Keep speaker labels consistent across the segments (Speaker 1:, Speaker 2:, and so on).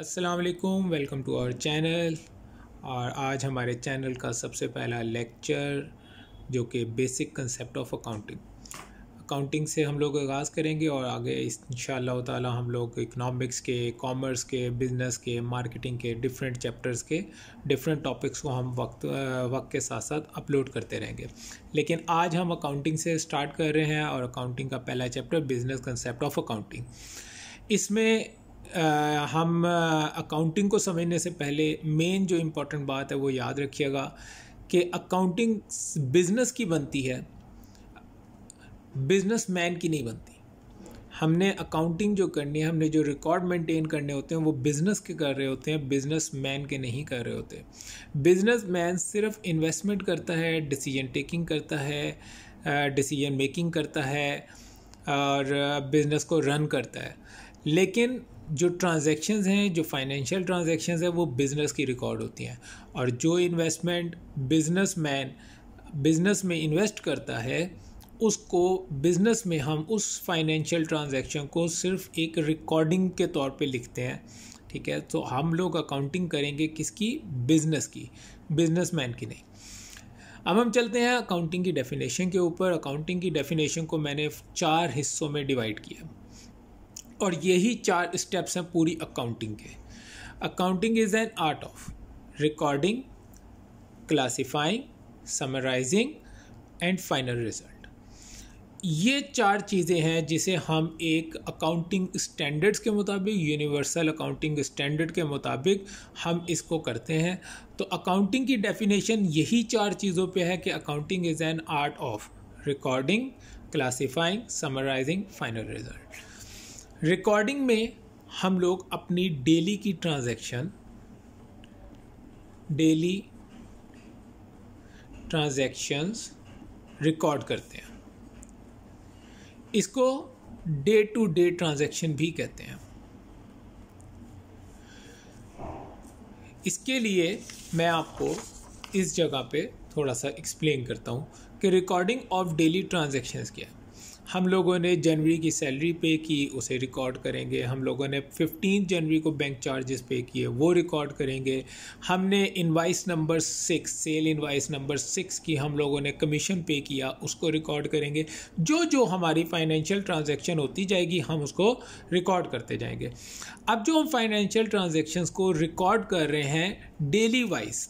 Speaker 1: असलकुम welcome to our channel और आज हमारे चैनल का सबसे पहला लेक्चर जो कि basic concept of accounting accounting से हम लोग आगाज़ करेंगे और आगे इन ताला हम लोग इकनॉमिक्स के कॉमर्स के बिज़नेस के मार्केटिंग के डिफरेंट चैप्टर्स के डिफरेंट टॉपिक्स को हम वक्त वक्त के साथ साथ अपलोड करते रहेंगे लेकिन आज हम अकाउंटिंग से स्टार्ट कर रहे हैं और अकाउंटिंग का पहला chapter business concept of accounting इसमें हम अकाउंटिंग को समझने से पहले मेन जो इम्पोर्टेंट बात है वो याद रखिएगा कि अकाउंटिंग बिज़नेस की बनती है बिजनेस मैन की नहीं बनती हमने अकाउंटिंग जो करनी है हमने जो रिकॉर्ड मेंटेन करने होते हैं वो बिज़नेस के कर रहे होते हैं बिज़नेस मैन के नहीं कर रहे होते बिज़नेस मैन सिर्फ इन्वेस्टमेंट करता है डिसीजन टेकिंग करता है डिसीजन मेकिंग करता है और बिज़नेस को रन करता है लेकिन जो ट्रांज़ेक्शन हैं जो फाइनेंशियल ट्रांज़ेक्शन हैं वो बिज़नेस की रिकॉर्ड होती हैं और जो इन्वेस्टमेंट बिजनेस मैन बिज़नेस में इन्वेस्ट करता है उसको बिज़नेस में हम उस फाइनेंशियल ट्रांज़ेक्शन को सिर्फ एक रिकॉर्डिंग के तौर पे लिखते हैं ठीक है तो हम लोग अकाउंटिंग करेंगे किसकी बिज़नेस की बिज़नेस मैन की नहीं अब हम चलते हैं अकाउंटिंग की डेफिनेशन के ऊपर अकाउंटिंग की डेफिनेशन को मैंने चार हिस्सों में डिवाइड किया और यही चार स्टेप्स हैं पूरी अकाउंटिंग के accounting is an art of recording classifying summarising and final result ये चार चीज़ें हैं जिसे हम एक अकाउंटिंग स्टैंडर्ड्स के मुताबिक यूनिवर्सल अकाउंटिंग स्टैंडर्ड के मुताबिक हम इसको करते हैं तो अकाउंटिंग की डेफिनेशन यही चार चीज़ों पे है कि accounting is an art of recording classifying summarising final result recording में हम लोग अपनी डेली की ट्रांजैक्शन डेली ट्रांजैक्शंस रिकॉर्ड करते हैं इसको डे टू डे ट्रांजैक्शन भी कहते हैं इसके लिए मैं आपको इस जगह पे थोड़ा सा एक्सप्लेन करता हूँ कि रिकॉर्डिंग ऑफ डेली ट्रांजैक्शंस क्या है हम लोगों ने जनवरी की सैलरी पे की उसे रिकॉर्ड करेंगे हम लोगों ने फिफ्टीन जनवरी को बैंक चार्जेस पे किए वो रिकॉर्ड करेंगे हमने invoice number six sale invoice number six की हम लोगों ने कमीशन पे किया उसको रिकॉर्ड करेंगे जो जो हमारी फाइनेंशियल ट्रांजेक्शन होती जाएगी हम उसको रिकॉर्ड करते जाएंगे अब जो हम फाइनेंशियल ट्रांजेक्शन्स को रिकॉर्ड कर रहे हैं डेली वाइज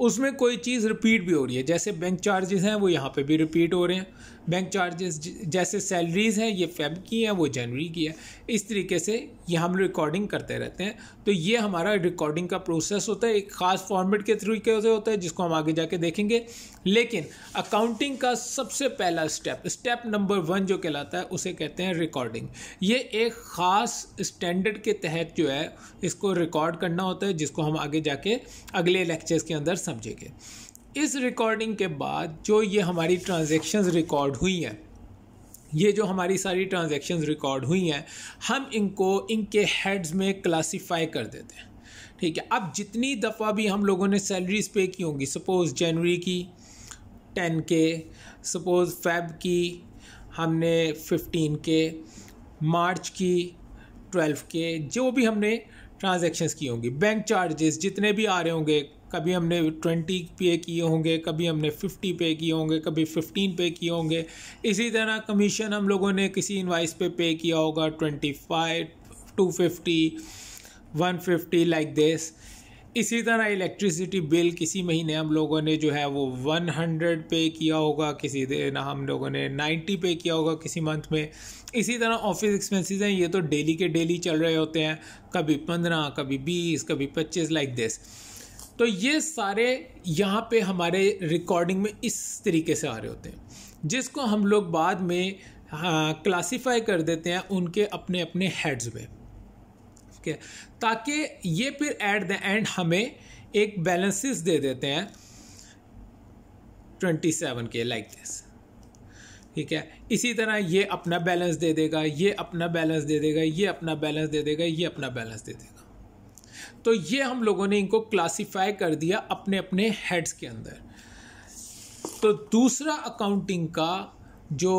Speaker 1: उसमें कोई चीज़ रिपीट भी हो रही है जैसे बैंक चार्जेस हैं वो यहाँ पे भी रिपीट हो रहे हैं बैंक चार्जेस जैसे सैलरीज़ हैं ये फेब की हैं वो जनवरी की है इस तरीके से ये हम रिकॉर्डिंग करते रहते हैं तो ये हमारा रिकॉर्डिंग का प्रोसेस होता है एक ख़ास फॉर्मेट के थ्रू कैसे होता है जिसको हम आगे जाके देखेंगे लेकिन अकाउंटिंग का सबसे पहला स्टेप स्टेप नंबर वन जो कहलाता है उसे कहते हैं रिकॉर्डिंग ये एक ख़ास स्टैंडर्ड के तहत जो है इसको रिकॉर्ड करना होता है जिसको हम आगे जाके अगले लेक्चर्स के अंदर समझेंगे इस रिकॉर्डिंग के बाद जो ये हमारी ट्रांजेक्शन रिकॉर्ड हुई हैं ये जो हमारी सारी ट्रांजेक्शन रिकॉर्ड हुई हैं हम इनको इनके हेड्स में क्लासीफाई कर देते हैं ठीक है अब जितनी दफ़ा भी हम लोगों ने सैलरीज पे की होंगी सपोज़ जनवरी की टेन के सपोज़ फेब की हमने फिफ्टीन के मार्च की ट्वेल्व के जो भी हमने ट्रांजेक्शन्स की होंगी बैंक चार्जेस जितने भी आ रहे होंगे कभी हमने ट्वेंटी पे किए होंगे कभी हमने फिफ्टी पे किए होंगे कभी फिफ्टीन पे किए होंगे इसी तरह कमीशन हम लोगों ने किसी इन्वाइस पे पे किया होगा twenty five two fifty one fifty like this इसी तरह इलेक्ट्रिसिटी बिल किसी महीने हम लोगों ने जो है वो 100 पे किया होगा किसी दिन हम लोगों ने 90 पे किया होगा किसी मंथ में इसी तरह ऑफिस एक्सपेंसेस हैं ये तो डेली के डेली चल रहे होते हैं कभी 15 कभी 20 कभी 25 लाइक दिस तो ये सारे यहाँ पे हमारे रिकॉर्डिंग में इस तरीके से आ रहे होते हैं जिसको हम लोग बाद में क्लासिफाई हाँ, कर देते हैं उनके अपने अपने हेड्स में ठीक है ताकि ये फिर एट द एंड हमें एक बैलेंसेस दे देते हैं ट्वेंटी सेवन के लाइक दिस ठीक है इसी तरह ये अपना बैलेंस दे देगा ये अपना बैलेंस दे देगा ये अपना बैलेंस दे देगा ये अपना बैलेंस दे देगा तो ये हम लोगों ने इनको क्लासीफाई कर दिया अपने अपने हेड्स के अंदर तो दूसरा अकाउंटिंग का जो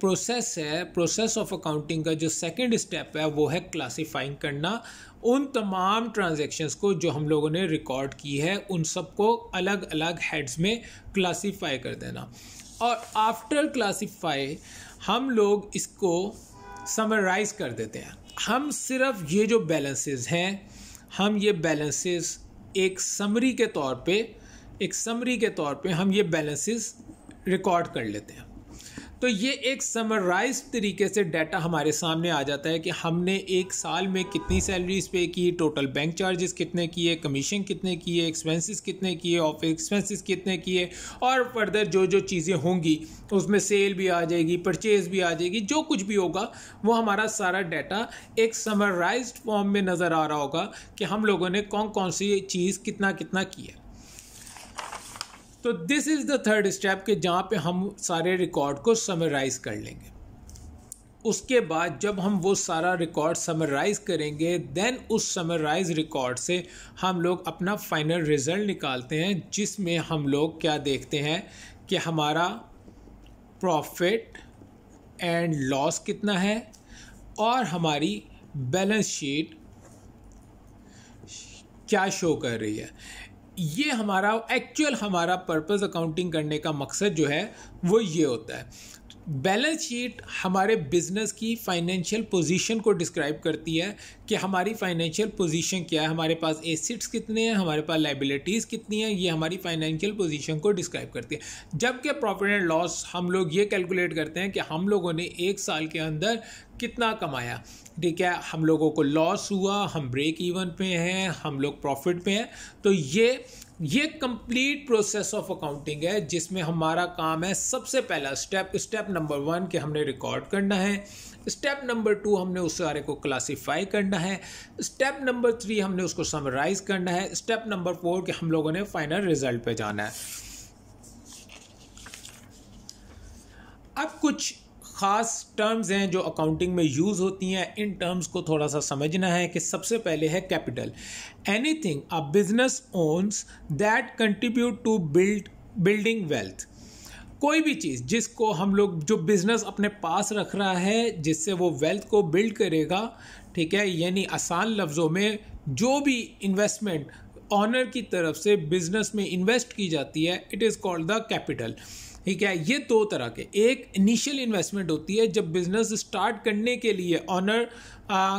Speaker 1: प्रोसेस है प्रोसेस ऑफ अकाउंटिंग का जो सेकंड स्टेप है वो है क्लासिफाइंग करना उन तमाम ट्रांजैक्शंस को जो हम लोगों ने रिकॉर्ड की है उन सबको अलग अलग हेड्स में क्लासिफाई कर देना और आफ्टर क्लासिफाई हम लोग इसको समराइज़ कर देते हैं हम सिर्फ ये जो बैलेंसेस हैं हम ये बैलेंसेस एक समरी के तौर पे एक समरी के तौर पे हम ये बैलेंसेस रिकॉर्ड कर लेते हैं तो ये एक समराइज तरीके से डाटा हमारे सामने आ जाता है कि हमने एक साल में कितनी सैलरीज पे की टोटल बैंक चार्जेस कितने किए कमीशन कितने किए एक्सपेंसेस कितने किए ऑफिस एक्सपेंसेस कितने किए और फर्दर जो जो चीज़ें होंगी उसमें सेल भी आ जाएगी परचेज भी आ जाएगी जो कुछ भी होगा वो हमारा सारा डाटा एक समराइज फॉर्म में नज़र आ रहा होगा कि हम लोगों ने कौन कौन सी चीज़ कितना कितना किया तो this is the third step कि जहाँ पे हम सारे रिकॉर्ड को समराइज़ कर लेंगे उसके बाद जब हम वो सारा रिकॉर्ड समराइज़ करेंगे देन उस समराइज़ रिकॉर्ड से हम लोग अपना फाइनल रिज़ल्ट निकालते हैं जिसमें हम लोग क्या देखते हैं कि हमारा प्रॉफिट एंड लॉस कितना है और हमारी बैलेंस शीट क्या शो कर रही है ये हमारा एक्चुअल हमारा पर्पस अकाउंटिंग करने का मकसद जो है वो ये होता है बैलेंस शीट हमारे बिजनेस की फाइनेंशियल पोजीशन को डिस्क्राइब करती है कि हमारी फाइनेंशियल पोजीशन क्या है हमारे पास एसिट्स कितने हैं हमारे पास लाइबिलिटीज़ कितनी हैं ये हमारी फाइनेंशियल पोजीशन को डिस्क्राइब करती है जबकि प्रॉफिट एंड लॉस हम लोग ये कैलकुलेट करते हैं कि हम लोगों ने एक साल के अंदर कितना कमाया ठीक है हम लोगों को लॉस हुआ हम ब्रेक इवन पे हैं हम लोग प्रॉफिट पे हैं तो ये ये कंप्लीट प्रोसेस ऑफ अकाउंटिंग है जिसमें हमारा काम है सबसे पहला स्टेप स्टेप नंबर वन के हमने रिकॉर्ड करना है स्टेप नंबर टू हमने उस सारे को क्लासिफाई करना है स्टेप नंबर थ्री हमने उसको समराइज करना है स्टेप नंबर फोर के हम लोगों ने फाइनल रिजल्ट पे जाना है अब कुछ ख़ास टर्म्स हैं जो अकाउंटिंग में यूज़ होती हैं इन टर्म्स को थोड़ा सा समझना है कि सबसे पहले है capital anything a business owns that contribute to build building wealth कोई भी चीज़ जिसको हम लोग जो बिज़नेस अपने पास रख रहा है जिससे वो वेल्थ को बिल्ड करेगा ठीक है यानी आसान लफ्ज़ों में जो भी इन्वेस्टमेंट ऑनर की तरफ से बिज़नेस में इन्वेस्ट की जाती है it is called the capital ठीक है ये दो तरह के एक इनिशियल इन्वेस्टमेंट होती है जब बिजनेस स्टार्ट करने के लिए ऑनर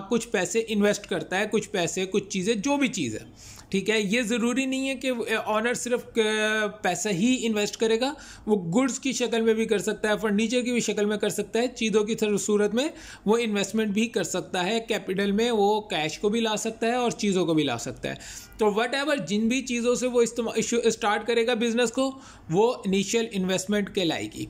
Speaker 1: कुछ पैसे इन्वेस्ट करता है कुछ पैसे कुछ चीज़ें जो भी चीज़ है ठीक है ये ज़रूरी नहीं है कि ऑनर सिर्फ पैसा ही इन्वेस्ट करेगा वो गुड्स की शक्ल में भी कर सकता है फर्नीचर की भी शक्ल में कर सकता है चीज़ों की सूरत में वो इन्वेस्टमेंट भी कर सकता है कैपिटल में वो कैश को भी ला सकता है और चीज़ों को भी ला सकता है तो वट एवर जिन भी चीज़ों से वो स्टार्ट करेगा बिजनेस को वो इनिशियल इन्वेस्टमेंट के लाएगी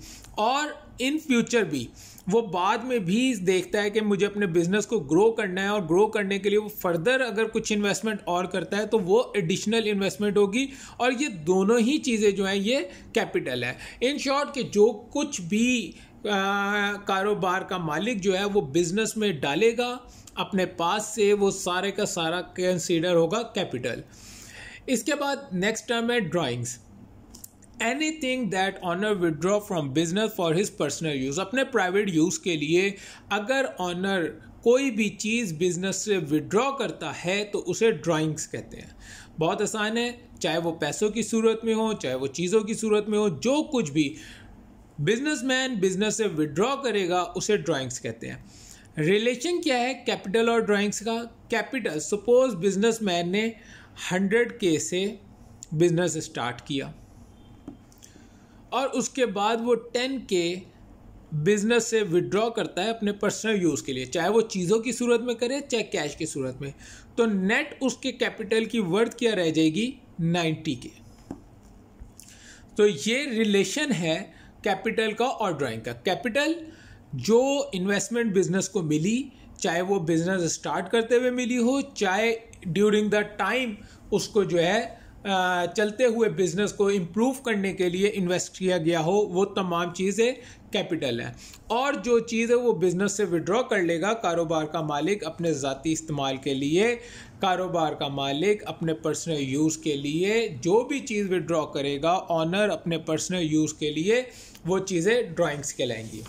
Speaker 1: और इन फ्यूचर भी वो बाद में भी देखता है कि मुझे अपने बिजनेस को ग्रो करना है और ग्रो करने के लिए वो फर्दर अगर कुछ इन्वेस्टमेंट और करता है तो वो एडिशनल इन्वेस्टमेंट होगी और ये दोनों ही चीज़ें जो हैं ये कैपिटल है इन शॉर्ट कि जो कुछ भी कारोबार का मालिक जो है वो बिजनेस में डालेगा अपने पास से वो सारे का सारा कंसीडर होगा कैपिटल इसके बाद नेक्स्ट टर्म है drawings anything that owner withdraw from business for his personal use अपने प्राइवेट यूज़ के लिए अगर ऑनर कोई भी चीज़ बिजनेस से विड्रॉ करता है तो उसे ड्राइंग्स कहते हैं बहुत आसान है चाहे वो पैसों की सूरत में हो चाहे वो चीज़ों की सूरत में हो जो कुछ भी बिजनेसमैन बिजनेस से विड्रॉ करेगा उसे ड्राइंग्स कहते हैं रिलेशन क्या है कैपिटल और ड्राइंग्स का कैपिटल सपोज बिजनेसमैन ने हंड्रेड के से बिजनेस स्टार्ट किया और उसके बाद वो टेन के बिज़नेस से विड्रॉ करता है अपने पर्सनल यूज़ के लिए चाहे वो चीज़ों की सूरत में करे चाहे कैश की सूरत में तो नेट उसके कैपिटल की वर्थ क्या रह जाएगी नाइन्टी के तो ये रिलेशन है कैपिटल का और ड्राइंग का कैपिटल जो इन्वेस्टमेंट बिजनेस को मिली चाहे वो बिजनेस स्टार्ट करते हुए मिली हो चाहे ड्यूरिंग द टाइम उसको जो है चलते हुए बिज़नेस को इम्प्रूव करने के लिए इन्वेस्ट किया गया हो वो तमाम चीज़ें कैपिटल है और जो चीज़ है वो बिज़नेस से विड्रॉ कर लेगा कारोबार का मालिक अपने ज़ाती इस्तेमाल के लिए कारोबार का मालिक अपने पर्सनल यूज़ के लिए जो भी चीज़ विड्रॉ करेगा ऑनर अपने पर्सनल यूज़ के लिए वो चीज़ें ड्राइंग्स लेंगी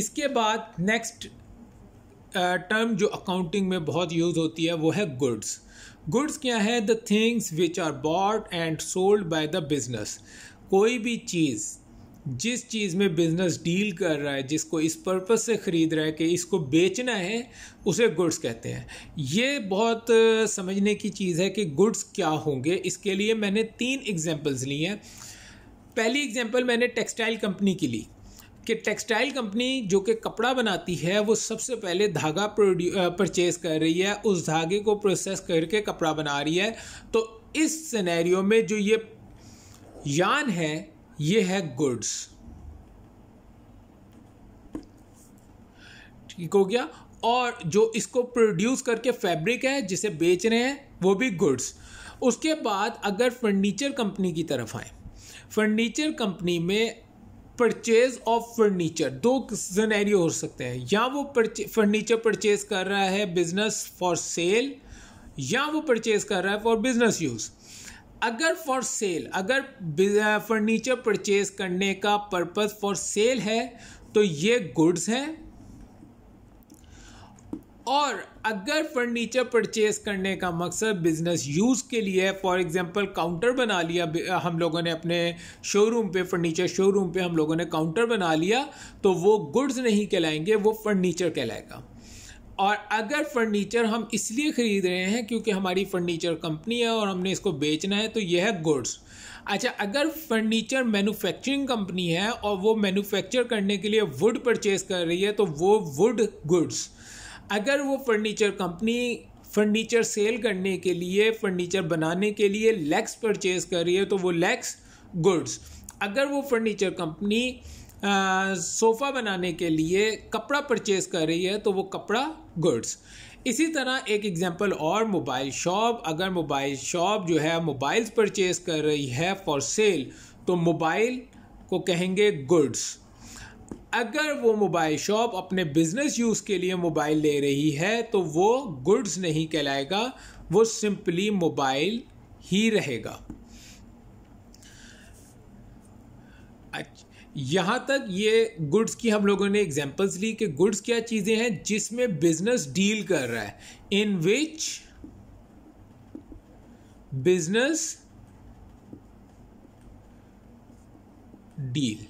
Speaker 1: इसके बाद नेक्स्ट टर्म जो अकाउंटिंग में बहुत यूज़ होती है वो है गुड्स गुड्स क्या है the things which are bought and sold by the business कोई भी चीज़ जिस चीज़ में बिजनेस डील कर रहा है जिसको इस पर्पस से ख़रीद रहा है कि इसको बेचना है उसे गुड्स कहते हैं ये बहुत समझने की चीज़ है कि गुड्स क्या होंगे इसके लिए मैंने तीन एग्जांपल्स ली हैं पहली एग्जांपल मैंने टेक्सटाइल कंपनी की ली कि टेक्सटाइल कंपनी जो कि कपड़ा बनाती है वो सबसे पहले धागा परचेज कर रही है उस धागे को प्रोसेस करके कपड़ा बना रही है तो इस सिनेरियो में जो ये यान है ये है गुड्स ठीक हो गया और जो इसको प्रोड्यूस करके फैब्रिक है जिसे बेच रहे हैं वो भी गुड्स उसके बाद अगर फर्नीचर कंपनी की तरफ आए फर्नीचर कंपनी में परचेज ऑफ फर्नीचर दो जनेरियो हो सकते हैं या वो फर्नीचर परचेज कर रहा है बिजनेस फॉर सेल या वो परचेज कर रहा है फॉर बिजनेस यूज़ अगर फॉर सेल अगर फर्नीचर परचेज करने का पर्पज़ फॉर सेल है तो ये गुड्स हैं और अगर फर्नीचर परचेज करने का मकसद बिज़नेस यूज़ के लिए है फॉर एग्ज़ाम्पल काउंटर बना लिया हम लोगों ने अपने शोरूम पे फर्नीचर शोरूम पे हम लोगों ने काउंटर बना लिया तो वो गुड्स नहीं कहलाएंगे वो फर्नीचर कहलाएगा और अगर फर्नीचर हम इसलिए ख़रीद रहे हैं क्योंकि हमारी फर्नीचर कंपनी है और हमने इसको बेचना है तो यह है गुड्स अच्छा अगर फर्नीचर मैन्युफैक्चरिंग कंपनी है और वो मैन्युफैक्चर करने के लिए वुड परचेज कर रही है तो वो वुड गुड्स अगर वो फर्नीचर कंपनी फर्नीचर सेल करने के लिए फर्नीचर बनाने के लिए लेग्स परचेज कर रही है तो वो लेग्स गुड्स अगर वो फर्नीचर कंपनी सोफ़ा बनाने के लिए कपड़ा परचेज कर रही है तो वो कपड़ा गुड्स इसी तरह एक एग्जांपल और मोबाइल शॉप अगर मोबाइल शॉप जो है मोबाइल्स परचेज कर रही है फॉर सेल तो मोबाइल को कहेंगे गुड्स अगर वो मोबाइल शॉप अपने बिजनेस यूज़ के लिए मोबाइल ले रही है तो वो गुड्स नहीं कहलाएगा वो सिंपली मोबाइल ही रहेगा यहाँ तक ये गुड्स की हम लोगों ने एग्जांपल्स ली कि गुड्स क्या चीज़ें हैं जिसमें बिजनेस डील कर रहा है इन विच बिजनेस डील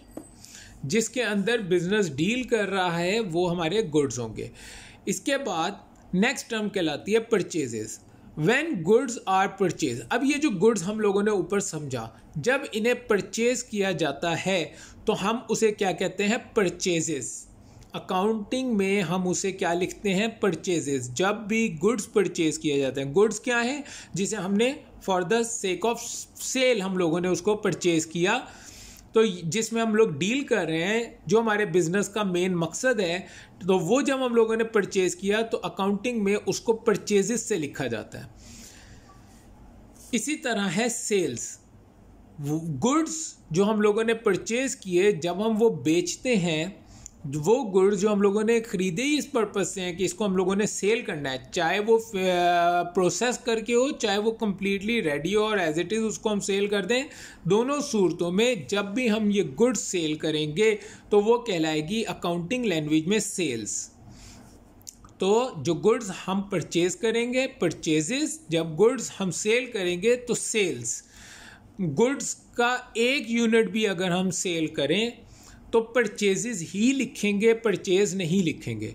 Speaker 1: जिसके अंदर बिजनेस डील कर रहा है वो हमारे गुड्स होंगे इसके बाद नेक्स्ट टर्म कहलाती है purchases when goods are purchase अब ये जो गुड्स हम लोगों ने ऊपर समझा जब इन्हें परचेज किया जाता है तो हम उसे क्या कहते हैं परचेजेस अकाउंटिंग में हम उसे क्या लिखते हैं परचेजेस जब भी गुड्स परचेज किए जाते हैं गुड्स क्या हैं जिसे हमने for the sake of sale हम लोगों ने उसको परचेज किया तो जिसमें हम लोग डील कर रहे हैं जो हमारे बिजनेस का मेन मकसद है तो वो जब हम लोगों ने परचेज किया तो अकाउंटिंग में उसको परचेजेस से लिखा जाता है इसी तरह है सेल्स गुड्स जो हम लोगों ने परचेज किए जब हम वो बेचते हैं वो गुड़ जो हम लोगों ने ख़रीदे ही इस पर्पज़ से हैं कि इसको हम लोगों ने सेल करना है चाहे वो प्रोसेस करके हो चाहे वो कम्प्लीटली रेडी हो और एज इट इज़ उसको हम सेल कर दें दोनों सूरतों में जब भी हम ये गुड्स सेल करेंगे तो वो कहलाएगी अकाउंटिंग लैंग्वेज में सेल्स तो जो गुड्स हम परचेज़ करेंगे परचेजेस जब गुड्स हम सेल करेंगे तो सेल्स गुड्स का एक यूनिट भी अगर हम सेल करें तो परचेज़ ही लिखेंगे परचेज नहीं लिखेंगे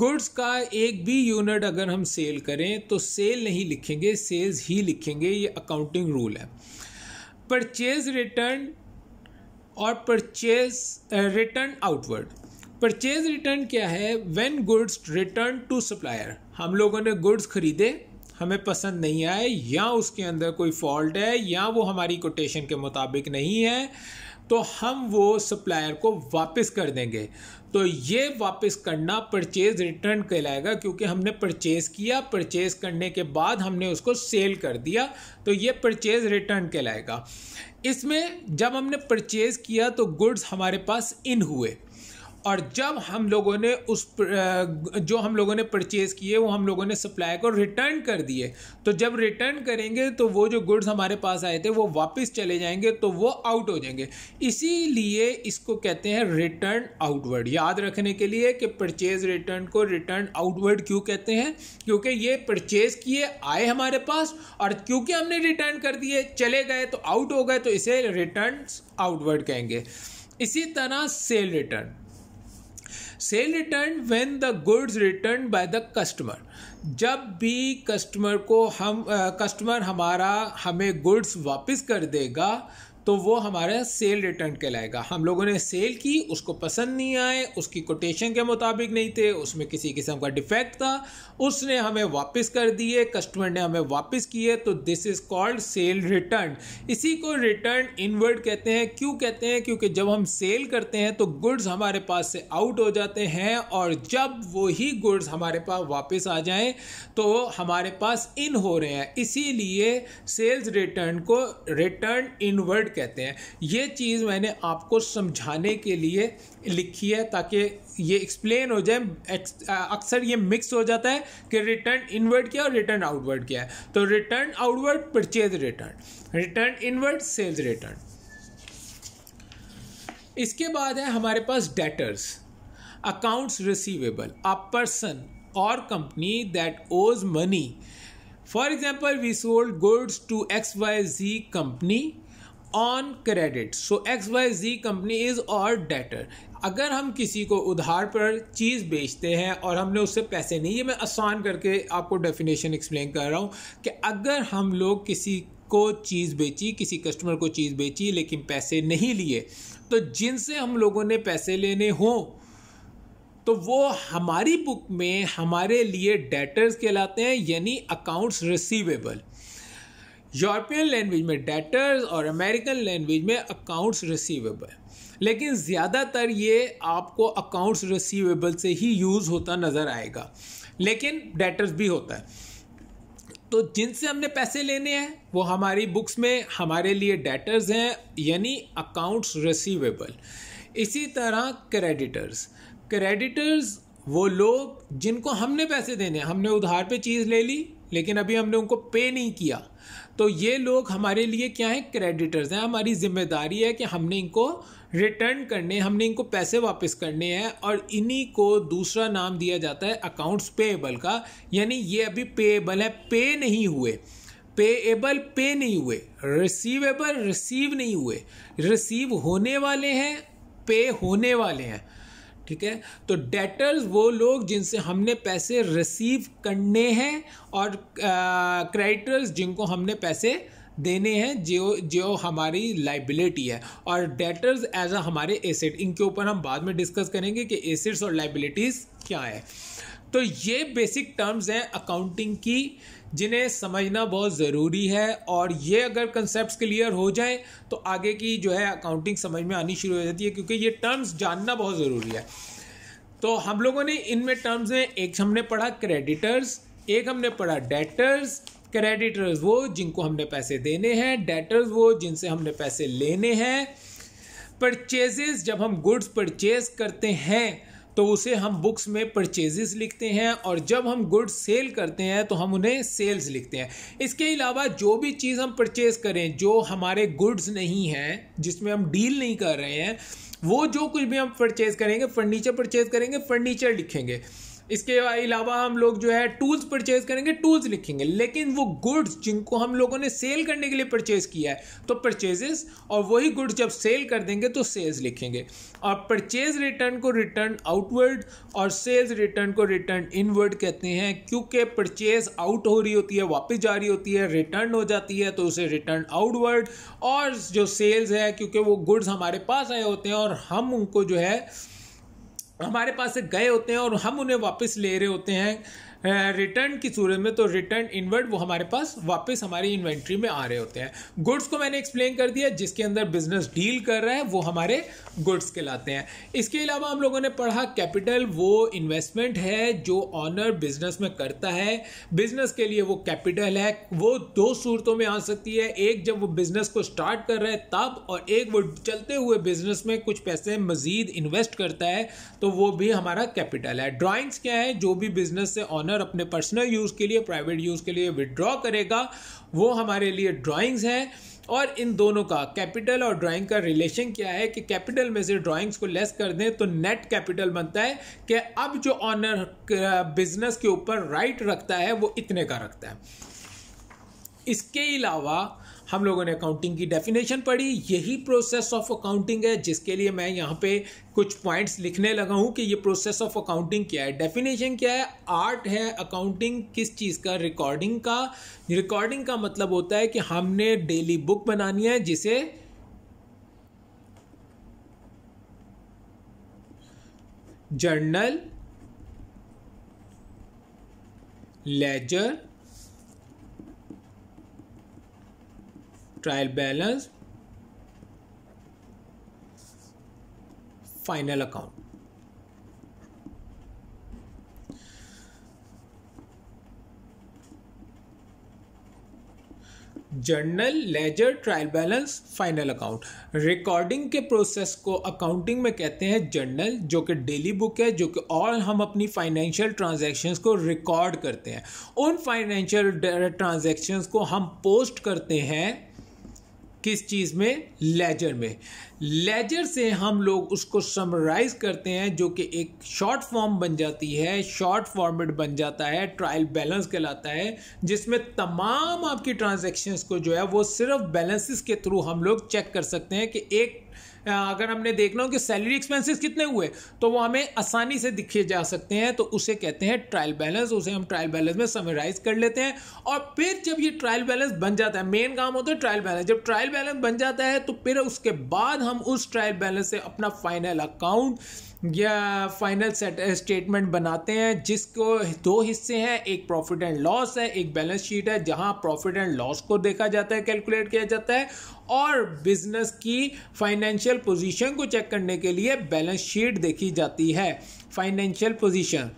Speaker 1: गुड्स का एक भी यूनिट अगर हम सेल करें तो सेल नहीं लिखेंगे सेल्स ही लिखेंगे ये अकाउंटिंग रूल है परचेज रिटर्न और purchase return outward purchase return क्या है when goods return to supplier हम लोगों ने गुड्स खरीदे हमें पसंद नहीं आए या उसके अंदर कोई फॉल्ट है या वो हमारी कोटेशन के मुताबिक नहीं है तो हम वो सप्लायर को वापस कर देंगे तो ये वापस करना परचेज रिटर्न कहलाएगा क्योंकि हमने परचेज किया परचेज करने के बाद हमने उसको सेल कर दिया तो ये परचेज रिटर्न कहलाएगा इसमें जब हमने परचेज किया तो गुड्स हमारे पास इन हुए और जब हम लोगों ने उस जो हम लोगों ने परचेज़ किए वो हम लोगों ने सप्लाई को रिटर्न कर दिए तो जब रिटर्न करेंगे तो वो जो गुड्स हमारे पास आए थे वो वापस चले जाएंगे तो वो आउट हो जाएंगे इसीलिए इसको कहते हैं रिटर्न आउटवर्ड याद रखने के लिए कि परचेज़ रिटर्न को रिटर्न आउटवर्ड क्यों कहते हैं क्योंकि ये परचेज़ किए आए हमारे पास और क्योंकि हमने रिटर्न कर दिए चले गए तो आउट हो गए तो इसे रिटर्न आउटवर्ड कहेंगे इसी तरह sale return sale return when the goods return by the customer जब भी कस्टमर को हम कस्टमर हमारा हमें गुड्स वापस कर देगा तो वो हमारे सेल रिटर्न कहलाएगा हम लोगों ने सेल की उसको पसंद नहीं आए उसकी कोटेशन के मुताबिक नहीं थे उसमें किसी किस्म का डिफेक्ट था उसने हमें वापस कर दिए कस्टमर ने हमें वापस किए तो this is called sale return इसी को रिटर्न इनवर्ड कहते हैं क्यों कहते हैं क्योंकि जब हम सेल करते हैं तो गुड्स हमारे पास से आउट हो जाते हैं और जब वही गुड्स हमारे पास वापस आ जाएँ तो हमारे पास इन हो रहे हैं इसीलिए सेल्स रिटर्न को रिटर्न इनवर्ड कहते हैं ये चीज़ मैंने आपको समझाने के लिए लिखी है ताकि ये एक्सप्लेन हो जाए अक्सर ये मिक्स हो जाता है कि रिटर्न इनवर्ड क्या और रिटर्न आउटवर्ड क्या है तो return outward purchase return return inward sales return इसके बाद है हमारे पास debtors accounts receivable a person और company that owes money for example we sold goods to X Y Z company on credit so X Y Z company is और debtor अगर हम किसी को उधार पर चीज़ बेचते हैं और हमने उससे पैसे नहीं ये मैं आसान करके आपको डेफिनेशन एक्सप्लेन कर रहा हूँ कि अगर हम लोग किसी को चीज़ बेची किसी कस्टमर को चीज़ बेची लेकिन पैसे नहीं लिए तो जिनसे हम लोगों ने पैसे लेने हों तो वो हमारी बुक में हमारे लिए डेटर्स कहलाते हैं यानी अकाउंट्स रिसीवेबल यूरोपियन लैंग्वेज में डेटर्स और अमेरिकन लैंग्वेज में अकाउंट्स रिसीवेबल लेकिन ज़्यादातर ये आपको अकाउंट्स रिसीवेबल से ही यूज़ होता नज़र आएगा लेकिन डेटर्स भी होता है तो जिनसे हमने पैसे लेने हैं वो हमारी बुक्स में हमारे लिए डेटर्स हैं यानी अकाउंट्स रिसीवेबल इसी तरह क्रेडिटर्स क्रेडिटर्स वो लोग जिनको हमने पैसे देने हमने उधार पे चीज़ ले ली लेकिन अभी हमने उनको पे नहीं किया तो ये लोग हमारे लिए क्या है क्रेडिटर्स हैं हमारी जिम्मेदारी है कि हमने इनको रिटर्न करने हमने इनको पैसे वापस करने हैं और इन्हीं को दूसरा नाम दिया जाता है अकाउंट्स पेएबल का यानी ये अभी पेएबल है पे नहीं हुए पेएबल पे नहीं हुए रिसीवेबल रिसीव नहीं हुए रिसीव होने वाले हैं पे होने वाले हैं ठीक है तो डेटर्स वो लोग जिनसे हमने पैसे रिसीव करने हैं और क्रेडिटर्स जिनको हमने पैसे देने हैं जो जो हमारी लाइबिलिटी है और डेटर्स एज अ हमारे एसेट इनके ऊपर हम बाद में डिस्कस करेंगे कि एसेट्स और लाइबिलिटीज़ क्या है तो ये बेसिक टर्म्स हैं अकाउंटिंग की जिन्हें समझना बहुत ज़रूरी है और ये अगर कंसेप्ट क्लियर हो जाए तो आगे की जो है अकाउंटिंग समझ में आनी शुरू हो जाती है क्योंकि ये टर्म्स जानना बहुत ज़रूरी है तो हम लोगों ने इनमें टर्म्स में एक हमने पढ़ा क्रेडिटर्स एक हमने पढ़ा डेटर्स क्रेडिटर्स वो जिनको हमने पैसे देने हैं डेटर्स वो जिनसे हमने पैसे लेने हैं परचेजेस जब हम गुड्स परचेज करते हैं तो उसे हम बुक्स में परचेजेस लिखते हैं और जब हम गुड्स सेल करते हैं तो हम उन्हें सेल्स लिखते हैं इसके अलावा जो भी चीज़ हम परचेज करें जो हमारे गुड्स नहीं हैं जिसमें हम डील नहीं कर रहे हैं वो जो कुछ भी हम परचेज़ करेंगे फर्नीचर परचेज़ करेंगे फर्नीचर लिखेंगे इसके अलावा हम लोग जो है टूल्स परचेज करेंगे टूल्स लिखेंगे लेकिन वो गुड्स जिनको हम लोगों ने सेल करने के लिए परचेज किया है तो परचेजेस और वही गुड्स जब सेल कर देंगे तो सेल्स लिखेंगे और परचेज रिटर्न को रिटर्न आउटवर्ड और सेल्स रिटर्न को रिटर्न इनवर्ड कहते हैं क्योंकि परचेज आउट हो रही होती है वापस जा रही होती है रिटर्न हो जाती है तो उसे रिटर्न आउटवर्ड और जो सेल्स है क्योंकि वो गुड्स हमारे पास आए होते हैं और हम उनको जो है हमारे पास से गए होते हैं और हम उन्हें वापस ले रहे होते हैं रिटर्न की सूरत में तो रिटर्न इनवर्ड वो हमारे पास वापस हमारी इन्वेंट्री में आ रहे होते हैं गुड्स को मैंने एक्सप्लेन कर दिया जिसके अंदर बिजनेस डील कर रहा है वो हमारे गुड्स के लाते हैं इसके अलावा हम लोगों ने पढ़ा कैपिटल वो इन्वेस्टमेंट है जो ऑनर बिजनेस में करता है बिजनेस के लिए वो कैपिटल है वो दो सूरतों में आ सकती है एक जब वो बिजनेस को स्टार्ट कर रहा है तब और एक वो चलते हुए बिजनेस में कुछ पैसे मजीद इन्वेस्ट करता है तो वो भी हमारा कैपिटल है ड्राइंग्स क्या है जो भी बिजनेस से ऑनर ऑनर अपने पर्सनल यूज़ के लिए प्राइवेट यूज़ के लिए विड्रॉ करेगा वो हमारे लिए ड्राइंग्स हैं और इन दोनों का कैपिटल और ड्राइंग का रिलेशन क्या है कि कैपिटल में से ड्राइंग्स को लेस कर दें तो नेट कैपिटल बनता है कि अब जो ऑनर बिजनेस के ऊपर राइट रखता है वो इतने का रखता है इसके अलावा हम लोगों ने अकाउंटिंग की डेफिनेशन पढ़ी यही प्रोसेस ऑफ अकाउंटिंग है जिसके लिए मैं यहाँ पे कुछ पॉइंट्स लिखने लगा हूँ कि ये प्रोसेस ऑफ अकाउंटिंग क्या है डेफिनेशन क्या है आर्ट है अकाउंटिंग किस चीज़ का रिकॉर्डिंग का रिकॉर्डिंग का मतलब होता है कि हमने डेली बुक बनानी है जिसे journal ledger trial balance final account journal ledger trial balance final account recording के प्रोसेस को अकाउंटिंग में कहते हैं जर्नल जो कि डेली बुक है जो कि और हम अपनी फाइनेंशियल ट्रांजेक्शन्स को रिकॉर्ड करते हैं उन फाइनेंशियल ट्रांजेक्शन्स को हम पोस्ट करते हैं किस चीज़ में लेजर में लेजर से हम लोग उसको समराइज करते हैं जो कि एक शॉर्ट फॉर्म बन जाती है शॉर्ट फॉर्मेट बन जाता है ट्रायल बैलेंस कहलाता है जिसमें तमाम आपकी ट्रांजैक्शंस को जो है वो सिर्फ बैलेंसेस के थ्रू हम लोग चेक कर सकते हैं कि एक अगर हमने देखना हो कि सैलरी एक्सपेंसेस कितने हुए तो वो हमें आसानी से दिखे जा सकते हैं तो उसे कहते हैं ट्रायल बैलेंस उसे हम ट्रायल बैलेंस में समराइज कर लेते हैं और फिर जब ये ट्रायल बैलेंस बन जाता है मेन काम होता है ट्रायल बैलेंस जब ट्रायल बैलेंस बन जाता है तो फिर उसके बाद हम उस ट्रायल बैलेंस से अपना फाइनल अकाउंट या फाइनल स्टेटमेंट eh, बनाते हैं जिसको दो हिस्से हैं एक प्रॉफिट एंड लॉस है एक बैलेंस शीट है जहां प्रॉफिट एंड लॉस को देखा जाता है कैलकुलेट किया जाता है और बिजनेस की फाइनेंशियल पोजीशन को चेक करने के लिए बैलेंस शीट देखी जाती है फाइनेंशियल पोजीशन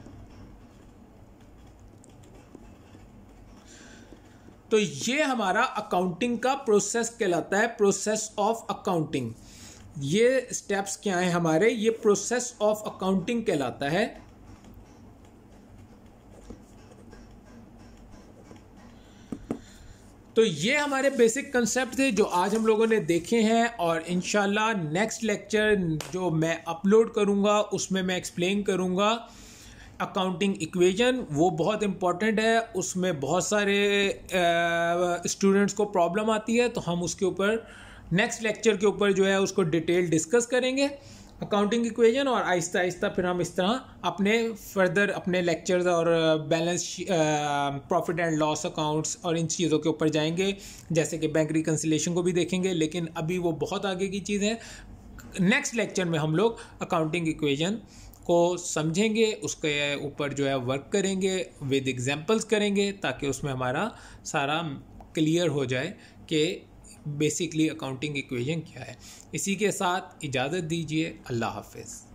Speaker 1: तो ये हमारा अकाउंटिंग का प्रोसेस कहलाता है प्रोसेस ऑफ अकाउंटिंग ये स्टेप्स क्या है हमारे ये प्रोसेस ऑफ अकाउंटिंग कहलाता है तो ये हमारे बेसिक कंसेप्ट थे जो आज हम लोगों ने देखे हैं और इन नेक्स्ट लेक्चर जो मैं अपलोड करूंगा उसमें मैं एक्सप्लेन करूंगा अकाउंटिंग इक्वेशन वो बहुत इम्पॉर्टेंट है उसमें बहुत सारे स्टूडेंट्स को प्रॉब्लम आती है तो हम उसके ऊपर नेक्स्ट लेक्चर के ऊपर जो है उसको डिटेल डिस्कस करेंगे अकाउंटिंग इक्वेशन और आहिस्ता आहिस्ता फिर हम इस तरह अपने फर्दर अपने लेक्चर्स और balance profit and loss accounts और इन चीज़ों के ऊपर जाएंगे जैसे कि बैंक रिकन्सिलेशन को भी देखेंगे लेकिन अभी वो बहुत आगे की चीज़ है नेक्स्ट लेक्चर में हम लोग अकाउंटिंग इक्वेशन को समझेंगे उसके ऊपर जो है वर्क करेंगे विद एग्जाम्पल्स करेंगे ताकि उसमें हमारा सारा क्लियर हो जाए कि बेसिकली अकाउंटिंग इक्वेशन क्या है इसी के साथ इजाज़त दीजिए अल्लाह हाफिज़